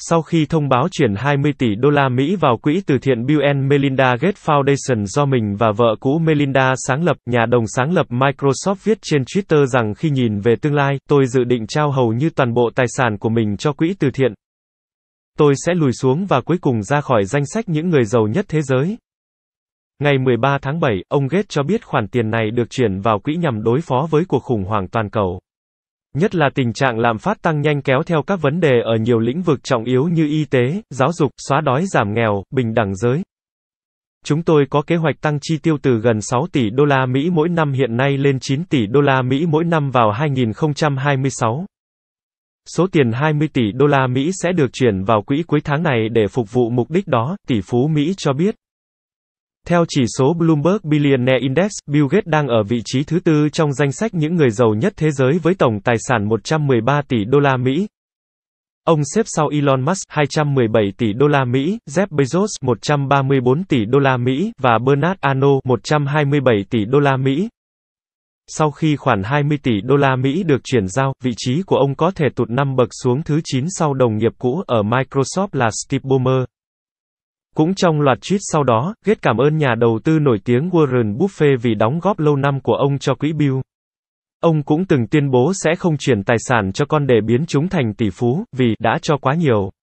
Sau khi thông báo chuyển 20 tỷ đô la Mỹ vào quỹ từ thiện Bill Melinda Gates Foundation do mình và vợ cũ Melinda sáng lập, nhà đồng sáng lập Microsoft viết trên Twitter rằng khi nhìn về tương lai, tôi dự định trao hầu như toàn bộ tài sản của mình cho quỹ từ thiện. Tôi sẽ lùi xuống và cuối cùng ra khỏi danh sách những người giàu nhất thế giới. Ngày 13 tháng 7, ông Gates cho biết khoản tiền này được chuyển vào quỹ nhằm đối phó với cuộc khủng hoảng toàn cầu. Nhất là tình trạng lạm phát tăng nhanh kéo theo các vấn đề ở nhiều lĩnh vực trọng yếu như y tế, giáo dục, xóa đói giảm nghèo, bình đẳng giới. Chúng tôi có kế hoạch tăng chi tiêu từ gần 6 tỷ đô la Mỹ mỗi năm hiện nay lên 9 tỷ đô la Mỹ mỗi năm vào 2026. Số tiền 20 tỷ đô la Mỹ sẽ được chuyển vào quỹ cuối tháng này để phục vụ mục đích đó, tỷ phú Mỹ cho biết. Theo chỉ số Bloomberg Billionaire Index, Bill Gates đang ở vị trí thứ tư trong danh sách những người giàu nhất thế giới với tổng tài sản 113 tỷ đô la Mỹ. Ông xếp sau Elon Musk 217 tỷ đô la Mỹ, Jeff Bezos 134 tỷ đô la Mỹ và Bernard Arnault 127 tỷ đô la Mỹ. Sau khi khoản 20 tỷ đô la Mỹ được chuyển giao, vị trí của ông có thể tụt năm bậc xuống thứ 9 sau đồng nghiệp cũ ở Microsoft là Steve Ballmer. Cũng trong loạt tweet sau đó, Gates cảm ơn nhà đầu tư nổi tiếng Warren Buffett vì đóng góp lâu năm của ông cho quỹ Bill. Ông cũng từng tuyên bố sẽ không chuyển tài sản cho con để biến chúng thành tỷ phú, vì đã cho quá nhiều.